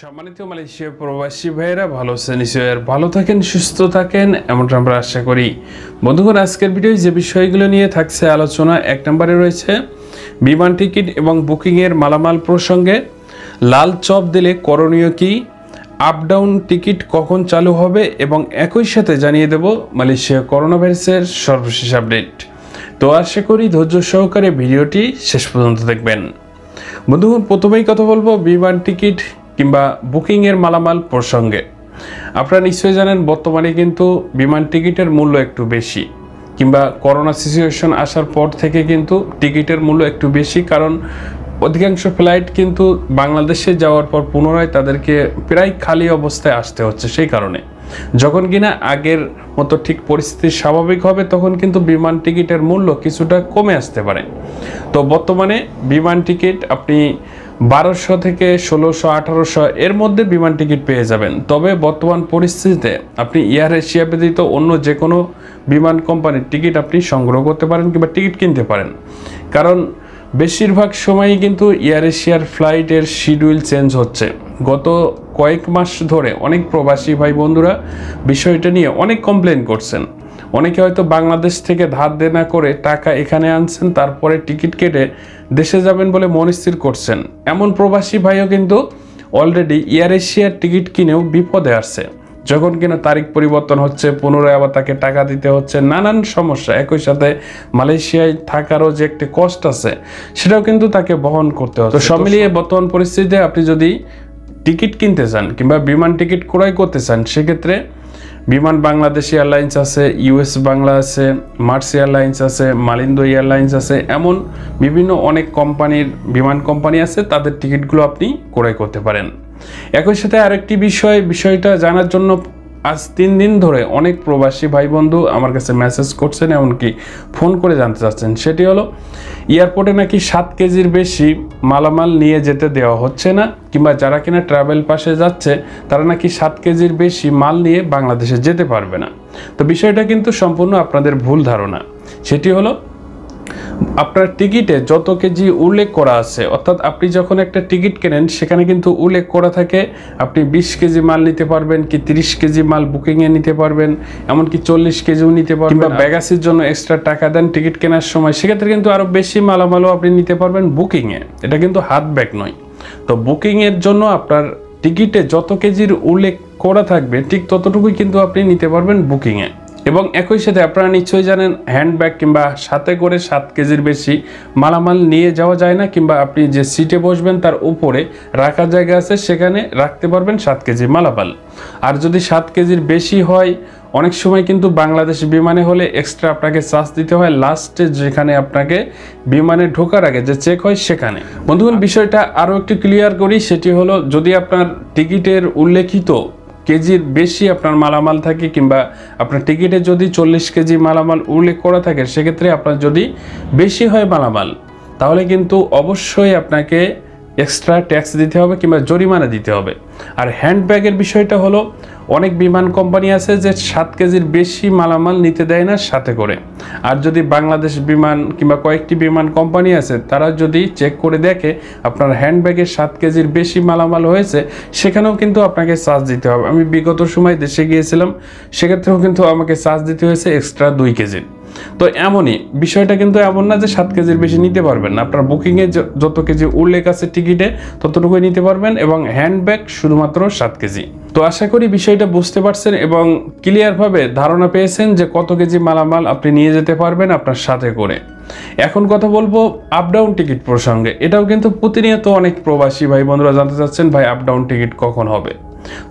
সম্মানিত মালয়েশিয়া প্রবাসী ভাইয়েরা ভালো আছেন আর ভালো থাকেন সুস্থ থাকেন এমনটা আমরা আশা করি বন্ধুগণ আজকের ভিডিও যে বিষয়গুলো নিয়ে থাকছে আলোচনা এক নম্বরে রয়েছে বিমান টিকিট এবং বুকিংয়ের মালামাল প্রসঙ্গে লাল চপ দিলে করণীয় কি আপ ডাউন টিকিট কখন চালু হবে এবং একই সাথে জানিয়ে দেব মালয়েশিয়া করোনা ভাইরাসের সর্বশেষ আপডেট তো আশা করি ধৈর্য সহকারে ভিডিওটি শেষ পর্যন্ত দেখবেন বন্ধুগণ প্রথমেই কথা বলবো বিমান টিকিট কিংবা বুকিংয়ের মালামাল প্রসঙ্গে আপনারা নিশ্চয়ই জানেন বর্তমানে কিন্তু বিমান টিকিটের মূল্য একটু বেশি কিংবা করোনা সিচুয়েশন আসার পর থেকে কিন্তু টিকিটের মূল্য একটু বেশি কারণ অধিকাংশ ফ্লাইট কিন্তু বাংলাদেশে যাওয়ার পর পুনরায় তাদেরকে প্রায় খালি অবস্থায় আসতে হচ্ছে সেই কারণে যখন কিনা আগের মতো ঠিক পরিস্থিতি স্বাভাবিক হবে তখন কিন্তু বিমান টিকিটের মূল্য কিছুটা কমে আসতে পারে তো বর্তমানে বিমান টিকিট আপনি বারোশো থেকে ষোলোশো আঠারোশো এর মধ্যে বিমান টিকিট পেয়ে যাবেন তবে বর্তমান পরিস্থিতিতে আপনি এয়ার এশিয়া ব্যতীত অন্য যে কোনো বিমান কোম্পানির টিকিট আপনি সংগ্রহ করতে পারেন কিংবা টিকিট কিনতে পারেন কারণ বেশিরভাগ সময়ই কিন্তু এয়ার এশিয়ার ফ্লাইটের শিডিউল চেঞ্জ হচ্ছে গত কয়েক মাস ধরে অনেক প্রবাসী ভাই বন্ধুরা বিষয়টা নিয়ে অনেক কমপ্লেন করছেন অনেকে হয়তো বাংলাদেশ থেকে ধার দেনা করে টাকা এখানে আনছেন তারপরে টিকিট কেটে দেশে যাবেন বলে মনস্থির করছেন এমন প্রবাসী ভাইও কিন্তু অলরেডি এয়ার এশিয়ার টিকিট কিনেও বিপদে আসছে যখন কিনা তারিখ পরিবর্তন হচ্ছে পুনরায় আবার তাকে টাকা দিতে হচ্ছে নানান সমস্যা একই সাথে মালয়েশিয়ায় থাকারও যে একটি কষ্ট আছে সেটাও কিন্তু তাকে বহন করতে হচ্ছে সব মিলিয়ে বর্তমান পরিস্থিতিতে আপনি যদি টিকিট কিনতে চান কিংবা বিমান টিকিট ক্রয় করতে চান সেক্ষেত্রে বিমান বাংলাদেশ এয়ারলাইন্স আছে ইউএস বাংলা আছে মার্স এয়ারলাইন্স আছে মালিন্দ এয়ারলাইন্স আছে এমন বিভিন্ন অনেক কোম্পানির বিমান কোম্পানি আছে তাদের টিকিটগুলো আপনি ক্রয় করতে পারেন একই সাথে আরেকটি বিষয় বিষয়টা জানার জন্য আজ তিন দিন ধরে অনেক প্রবাসী ভাই বন্ধু আমার কাছে মেসেজ করছেন এমনকি ফোন করে জানতে চাচ্ছেন সেটি হলো এয়ারপোর্টে নাকি সাত কেজির বেশি মালামাল নিয়ে যেতে দেওয়া হচ্ছে না কিংবা যারা কিনা ট্রাভেল পাশে যাচ্ছে তারা নাকি সাত কেজির বেশি মাল নিয়ে বাংলাদেশে যেতে পারবে না তো বিষয়টা কিন্তু সম্পূর্ণ আপনাদের ভুল ধারণা সেটি হলো আপনার টিকিটে যত কেজি উল্লেখ করা আছে অর্থাৎ আপনি যখন একটা টিকিট কেনেন সেখানে কিন্তু উল্লেখ করা থাকে আপনি 20 কেজি মাল নিতে পারবেন কি 30 কেজি মাল বুকিংয়ে নিতে পারবেন এমনকি চল্লিশ কেজিও নিতে পারবেন বা ব্যাগাসির জন্য এক্সট্রা টাকা দেন টিকিট কেনার সময় সেক্ষেত্রে কিন্তু আরও বেশি মালামালও আপনি নিতে পারবেন বুকিংয়ে এটা কিন্তু হাত ব্যাগ নয় তো বুকিংয়ের জন্য আপনার টিকিটে যত কেজির উল্লেখ করা থাকবে ঠিক ততটুকুই কিন্তু আপনি নিতে পারবেন বুকিংয়ে এবং একই সাথে আপনারা নিশ্চয়ই জানেন হ্যান্ডব্যাগ কিংবা সাথে করে সাত কেজির বেশি মালামাল নিয়ে যাওয়া যায় না কিংবা আপনি যে সিটে বসবেন তার উপরে রাখার জায়গা আছে সেখানে রাখতে পারবেন সাত কেজি মালামাল আর যদি সাত কেজির বেশি হয় অনেক সময় কিন্তু বাংলাদেশ বিমানে হলে এক্সট্রা আপনাকে চার্জ দিতে হয় লাস্টে যেখানে আপনাকে বিমানে ঢোকার আগে যে চেক হয় সেখানে বন্ধুগণ বিষয়টা আরও একটু ক্লিয়ার করি সেটি হলো যদি আপনার টিকিটের উল্লেখিত কেজির বেশি আপনার মালামাল থাকে কিংবা আপনার টিকিটে যদি চল্লিশ কেজি মালামাল উল্লেখ করা থাকে সেক্ষেত্রে আপনার যদি বেশি হয় মালামাল তাহলে কিন্তু অবশ্যই আপনাকে এক্সট্রা ট্যাক্স দিতে হবে কিংবা জরিমানা দিতে হবে আর হ্যান্ডব্যাগের বিষয়টা হলো অনেক বিমান কোম্পানি আছে যে সাত কেজির বেশি মালামাল নিতে দেয় না সাথে করে আর যদি বাংলাদেশ বিমান কিংবা কয়েকটি বিমান কোম্পানি আছে তারা যদি চেক করে দেখে আপনার হ্যান্ডব্যাগে সাত কেজির বেশি মালামাল হয়েছে সেখানেও কিন্তু আপনাকে চার্জ দিতে হবে আমি বিগত সময় দেশে গিয়েছিলাম সেক্ষেত্রেও কিন্তু আমাকে চার্জ দিতে হয়েছে এক্সট্রা দুই কেজির তো এমনই বিষয়টা কিন্তু এমন না যে সাত কেজির বেশি নিতে পারবেন না আপনার বুকিংয়ে যত কেজি উল্লেখ আছে টিকিটে ততটুকুই নিতে পারবেন এবং হ্যান্ডব্যাগ শুধুমাত্র সাত কেজি তো আশা করি বিষয়টা বুঝতে পারছেন এবং ক্লিয়ারভাবে ধারণা পেয়েছেন যে কত কেজি মালামাল আপনি নিয়ে যেতে পারবেন আপনার সাথে করে এখন কথা বলবো আপ ডাউন টিকিট প্রসঙ্গে এটাও কিন্তু প্রতিনিয়ত অনেক প্রবাসী ভাই বন্ধুরা জানতে চাচ্ছেন ভাই আপডাউন টিকিট কখন হবে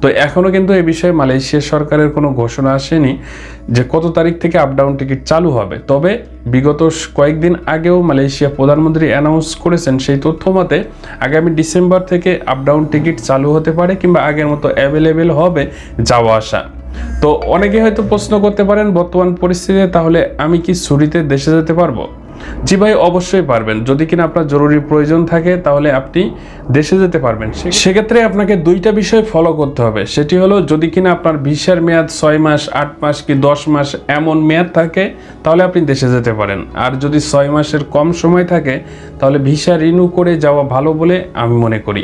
তো এখনও কিন্তু এ বিষয়ে মালয়েশিয়া সরকারের কোনো ঘোষণা আসেনি যে কত তারিখ থেকে আপডাউন টিকিট চালু হবে তবে বিগত কয়েকদিন আগেও মালয়েশিয়া প্রধানমন্ত্রী অ্যানাউন্স করেছেন সেই তথ্য মতে আগামী ডিসেম্বর থেকে আপ ডাউন টিকিট চালু হতে পারে কিংবা আগের মতো অ্যাভেলেবেল হবে যাওয়া আসা তো অনেকে হয়তো প্রশ্ন করতে পারেন বর্তমান পরিস্থিতিতে তাহলে আমি কি ছুটিতে দেশে যেতে পারবো জি ভাই অবশ্যই পারবেন যদি কিনা আপনার জরুরি প্রয়োজন থাকে তাহলে আপনি দেশে যেতে পারবেন সেক্ষেত্রে আপনাকে দুইটা বিষয় ফলো করতে হবে সেটি হলো যদি কিনা আপনার ভিসার মেয়াদ ছয় মাস আট মাস কি দশ মাস এমন মেয়াদ থাকে তাহলে আপনি দেশে যেতে পারেন আর যদি ছয় মাসের কম সময় থাকে তাহলে ভিসা রিনিউ করে যাওয়া ভালো বলে আমি মনে করি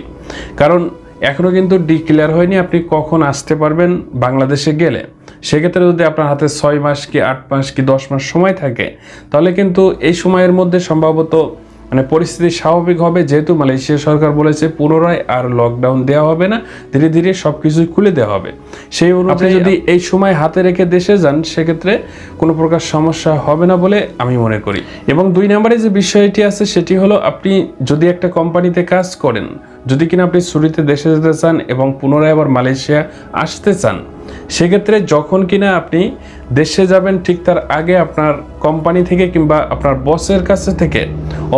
কারণ এখনও কিন্তু ডিক্লেয়ার হয়নি আপনি কখন আসতে পারবেন বাংলাদেশে গেলে সেক্ষেত্রে যদি আপনার হাতে ছয় মাস কি আট মাস কি দশ মাস সময় থাকে তাহলে কিন্তু এই সময়ের মধ্যে সম্ভবত মানে পরিস্থিতি স্বাভাবিক হবে যেহেতু মালয়েশিয়া সরকার বলেছে পুনরায় আর লকডাউন দেওয়া হবে না ধীরে ধীরে সব কিছুই খুলে দেওয়া হবে সেই অনুযায়ী যদি এই সময় হাতে রেখে দেশে যান সেক্ষেত্রে কোনো প্রকার সমস্যা হবে না বলে আমি মনে করি এবং দুই নম্বরে যে বিষয়টি আছে সেটি হলো আপনি যদি একটা কোম্পানিতে কাজ করেন যদি কিনা আপনি ছুটিতে দেশে যেতে চান এবং পুনরায় আবার মালয়েশিয়া আসতে চান সেক্ষেত্রে যখন কিনা আপনি দেশে যাবেন ঠিক তার আগে আপনার কোম্পানি থেকে কিংবা আপনার বসের কাছে থেকে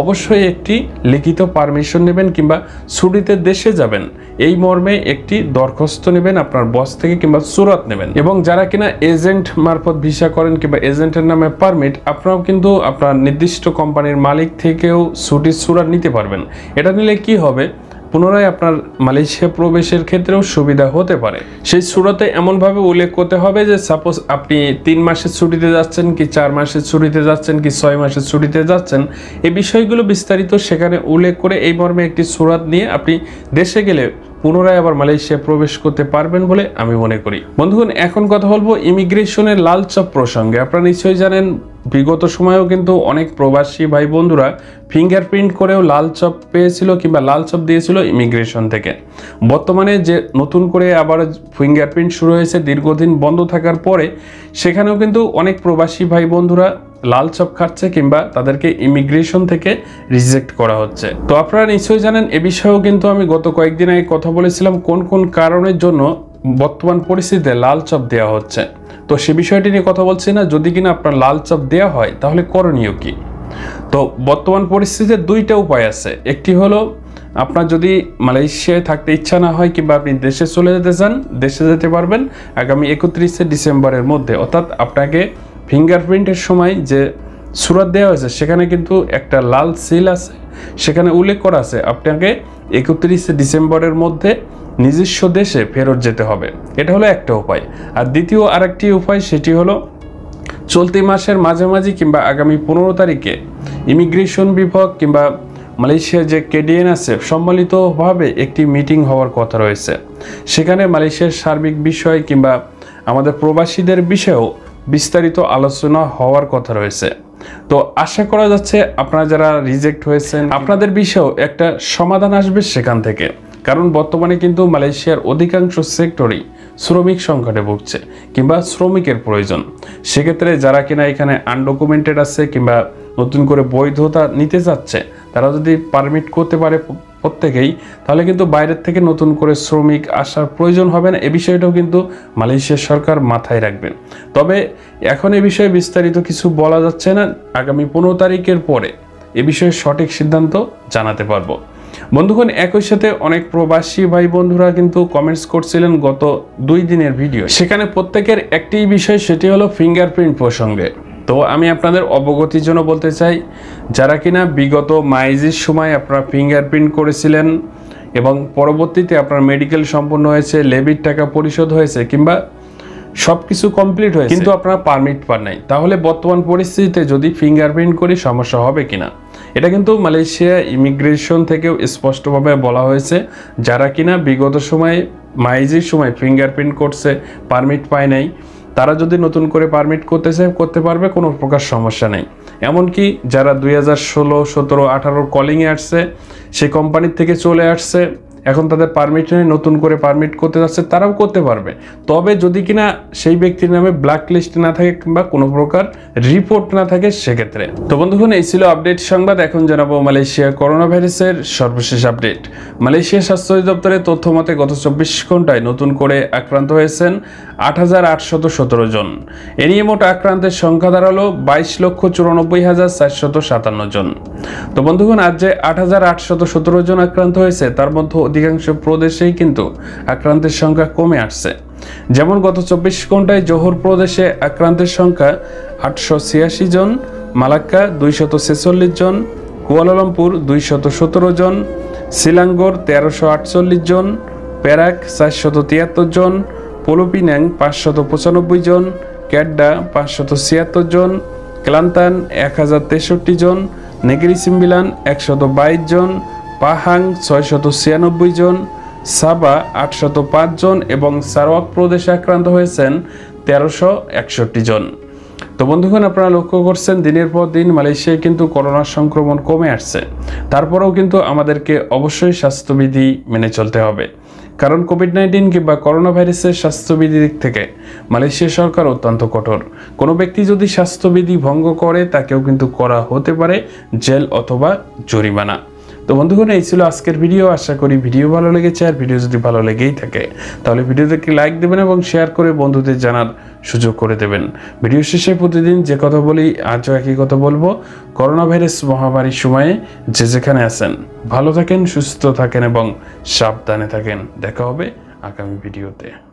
অবশ্যই একটি লিখিত পারমিশন নেবেন কিংবা ছুটিতে দেশে যাবেন এই মর্মে একটি দরখাস্ত নেবেন আপনার বস থেকে কিংবা সুরাত নেবেন এবং যারা কিনা এজেন্ট মারফত ভিসা করেন কিংবা এজেন্টের নামে পারমিট আপনারাও কিন্তু আপনার নির্দিষ্ট কোম্পানির মালিক থেকেও ছুটির সুরাত নিতে পারবেন এটা নিলে কি হবে পুনরায় আপনার মালয়েশিয়া প্রবেশের ক্ষেত্রেও সুবিধা হতে পারে সেই সুরতে এমনভাবে উল্লেখ করতে হবে যে সাপোজ আপনি তিন মাসের ছুটিতে যাচ্ছেন কি চার মাসের ছুটিতে যাচ্ছেন কি ছয় মাসের ছুটিতে যাচ্ছেন এই বিষয়গুলো বিস্তারিত সেখানে উল্লেখ করে এই মর্মে একটি সুরাত নিয়ে আপনি দেশে গেলে পুনরায় আবার মালয়েশিয়া প্রবেশ করতে পারবেন বলে আমি মনে করি বন্ধুগণ এখন কথা বলবো ইমিগ্রেশনের লালচপ প্রসঙ্গে আপনারা নিশ্চয়ই জানেন বিগত সময়েও কিন্তু অনেক প্রবাসী ভাই বন্ধুরা ফিঙ্গারপ্রিন্ট করেও লাল চপ পেয়েছিল কিংবা লাল চপ দিয়েছিল ইমিগ্রেশন থেকে বর্তমানে যে নতুন করে আবার ফিঙ্গারপ্রিন্ট শুরু হয়েছে দীর্ঘদিন বন্ধ থাকার পরে সেখানেও কিন্তু অনেক প্রবাসী ভাই বন্ধুরা লাল চপ খাচ্ছে কিংবা তাদেরকে ইমিগ্রেশন থেকে রিজেক্ট করা হচ্ছে তো আপনারা নিশ্চয়ই জানেন এ বিষয়েও কিন্তু আমি গত কয়েকদিন আগে কথা বলেছিলাম কোন কোন কারণের জন্য বর্তমান পরিস্থিতিতে লাল চপ দেওয়া হচ্ছে তো সে বিষয়টি নিয়ে কথা বলছি না যদি কিনা আপনার লাল চপ দেওয়া হয় তাহলে করণীয় কি তো বর্তমান পরিস্থিতিতে দুইটা উপায় আছে একটি হলো আপনার যদি মালয়েশিয়ায় থাকতে ইচ্ছা না হয় কিংবা আপনি দেশে চলে যেতে চান দেশে যেতে পারবেন আগামী একত্রিশে ডিসেম্বরের মধ্যে অর্থাৎ আপনাকে ফিঙ্গারপ্রিন্টের সময় যে সুরাত দেওয়া হয়েছে সেখানে কিন্তু একটা লাল সিল আছে সেখানে উল্লেখ করা আছে আপনাকে একত্রিশে ডিসেম্বরের মধ্যে নিজস্ব দেশে ফেরত যেতে হবে এটা হলো একটা উপায় আর দ্বিতীয় আরেকটি উপায় সেটি হলো চলতি মাসের মাঝামাঝি কিংবা আগামী পনেরো তারিখে ইমিগ্রেশন বিভাগ কিংবা মালয়েশিয়ার যে কেডিএন আছে সম্মিলিতভাবে একটি মিটিং হওয়ার কথা রয়েছে সেখানে মালয়েশিয়ার সার্বিক বিষয় কিংবা আমাদের প্রবাসীদের বিষয়েও বিস্তারিত আলোচনা হওয়ার কথা রয়েছে তো আশা করা যাচ্ছে আপনারা যারা রিজেক্ট হয়েছেন আপনাদের বিষয়েও একটা সমাধান আসবে সেখান থেকে কারণ বর্তমানে কিন্তু মালয়েশিয়ার অধিকাংশ সেক্টরই শ্রমিক সংকটে ভুগছে কিংবা শ্রমিকের প্রয়োজন সেক্ষেত্রে যারা কিনা এখানে আনডকুমেন্টেড আছে কিংবা নতুন করে বৈধতা নিতে চাচ্ছে তারা যদি পারমিট করতে পারে প্রত্যেকেই তাহলে কিন্তু বাইরের থেকে নতুন করে শ্রমিক আসার প্রয়োজন হবে না এ বিষয়টাও কিন্তু মালয়েশিয়ার সরকার মাথায় রাখবেন তবে এখন এ বিষয়ে বিস্তারিত কিছু বলা যাচ্ছে না আগামী পনেরো তারিখের পরে এ বিষয়ে সঠিক সিদ্ধান্ত জানাতে পারবো বন্ধুগণ একই সাথে অনেক প্রবাসী ভাই বন্ধুরা কিন্তু কমেন্টস করছিলেন গত দুই দিনের ভিডিও সেখানে প্রত্যেকের একটি বিষয় সেটি হলো ফিঙ্গারপ্রিন্ট প্রসঙ্গে তো আমি আপনাদের অবগতির জন্য বলতে চাই যারা কিনা বিগত মাইজির সময় আপনারা ফিঙ্গারপ্রিন্ট করেছিলেন এবং পরবর্তীতে আপনার মেডিকেল সম্পন্ন হয়েছে লেবির টাকা পরিশোধ হয়েছে কিংবা সব কিছু কমপ্লিট হয়েছে কিন্তু আপনারা পারমিট পান নাই তাহলে বর্তমান পরিস্থিতিতে যদি ফিঙ্গারপ্রিন্ট করি সমস্যা হবে কিনা এটা কিন্তু মালয়েশিয়া ইমিগ্রেশন থেকেও স্পষ্টভাবে বলা হয়েছে যারা কিনা বিগত সময়ে মাইজির সময় ফিঙ্গারপ্রিন্ট করছে পারমিট পায় নাই তারা যদি নতুন করে পারমিট করতে চায় করতে পারবে কোনো প্রকার সমস্যা নেই এমনকি যারা দুই হাজার ষোলো সতেরো আঠারোর কলিংয়ে আসছে সে কোম্পানির থেকে চলে আসছে এখন তাদের পারমিট নতুন করে পারমিট করতে যাচ্ছে তারাও করতে পারবে তবে যদি কিনা সেই ব্যক্তির নামে ব্ল্যাক লিস্ট না থাকে কিংবা কোনো প্রকার রিপোর্ট না থাকে সেক্ষেত্রে তো বন্ধুক্ষণ এই ছিল আপডেট সংবাদ এখন জানাবো মালয়েশিয়া করোনা ভাইরাসের সর্বশেষ আপডেট মালয়েশিয়া স্বাস্থ্য অধিদপ্তরের তথ্য মতে গত চব্বিশ ঘন্টায় নতুন করে আক্রান্ত হয়েছেন আট হাজার আটশত সতেরো জন এ নিয়ে মোট আক্রান্তের সংখ্যা দাঁড়ালো বাইশ লক্ষ চুরানব্বই হাজার চারশত সাতান্ন জন তো বন্ধুক্ষণ আজ যে আট হাজার আটশত সতেরো জন আক্রান্ত হয়েছে তার মধ্যে অধিকাংশ প্রদেশেই কিন্তু আক্রান্তের সংখ্যা কমে আসছে যেমন গত চব্বিশ ঘন্টায় জোহর প্রদেশে আক্রান্তের সংখ্যা আটশো ছিয়াশি জন মালাক্কা দুইশত ছেচল্লিশ জন কুয়ালালামপুর দুইশত সতেরো জন শিলাঙ্গর তেরোশো আটচল্লিশ জন প্যারাক চারশত তিয়াত্তর জন পোলোপিন্যাং পাঁচশত পঁচানব্বই জন ক্যাড্ডা পাঁচশত ছিয়াত্তর জন ক্লান্তান এক হাজার তেষট্টি জন সিম্বিলান একশত বাইশ জন পাহাং ছয়শত ছিয়ানব্বই জন সাবা আটশত জন এবং সারওয়াক প্রদেশে আক্রান্ত হয়েছেন তেরোশো একষট্টি জন তো বন্ধুগণ আপনারা লক্ষ্য করছেন দিনের পর দিন মালয়েশিয়ায় কিন্তু করোনার সংক্রমণ কমে আসছে তারপরেও কিন্তু আমাদেরকে অবশ্যই স্বাস্থ্যবিধি মেনে চলতে হবে কারণ কোভিড নাইন্টিন কিংবা করোনা ভাইরাসের স্বাস্থ্যবিধি দিক থেকে মালয়েশিয়া সরকার অত্যন্ত কঠোর কোনো ব্যক্তি যদি স্বাস্থ্যবিধি ভঙ্গ করে তাকেও কিন্তু করা হতে পারে জেল অথবা জরিমানা তো বন্ধুগণ এই ছিল আজকের ভিডিও আশা করি ভিডিও ভালো লেগেছে আর ভিডিও যদি ভালো লেগেই থাকে তাহলে একটি লাইক দেবেন এবং শেয়ার করে বন্ধুদের জানার সুযোগ করে দেবেন ভিডিও শেষে প্রতিদিন যে কথা বলি আজও একই কথা বলবো করোনা ভাইরাস মহামারীর সময়ে যে যেখানে আছেন ভালো থাকেন সুস্থ থাকেন এবং সাবধানে থাকেন দেখা হবে আগামী ভিডিওতে